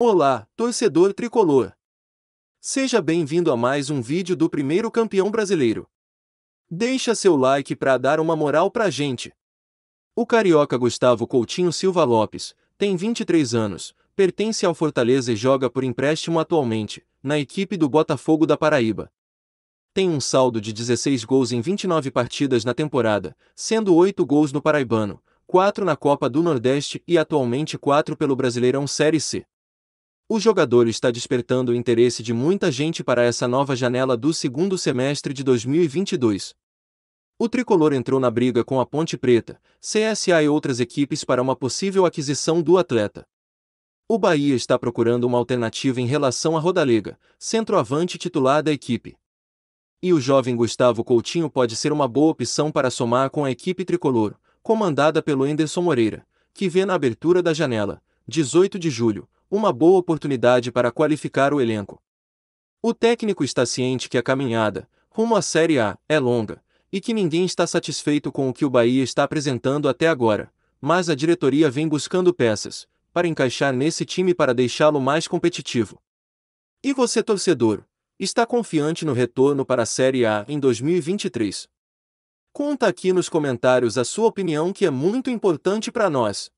Olá, torcedor tricolor! Seja bem-vindo a mais um vídeo do primeiro campeão brasileiro. Deixa seu like para dar uma moral pra gente. O carioca Gustavo Coutinho Silva Lopes tem 23 anos, pertence ao Fortaleza e joga por empréstimo atualmente, na equipe do Botafogo da Paraíba. Tem um saldo de 16 gols em 29 partidas na temporada, sendo 8 gols no Paraibano, 4 na Copa do Nordeste e atualmente 4 pelo Brasileirão Série C. O jogador está despertando o interesse de muita gente para essa nova janela do segundo semestre de 2022. O tricolor entrou na briga com a Ponte Preta, CSA e outras equipes para uma possível aquisição do atleta. O Bahia está procurando uma alternativa em relação a Rodalega, centroavante titular da equipe. E o jovem Gustavo Coutinho pode ser uma boa opção para somar com a equipe tricolor, comandada pelo Enderson Moreira, que vê na abertura da janela, 18 de julho, uma boa oportunidade para qualificar o elenco. O técnico está ciente que a caminhada, rumo à Série A, é longa, e que ninguém está satisfeito com o que o Bahia está apresentando até agora, mas a diretoria vem buscando peças, para encaixar nesse time para deixá-lo mais competitivo. E você, torcedor, está confiante no retorno para a Série A em 2023? Conta aqui nos comentários a sua opinião que é muito importante para nós.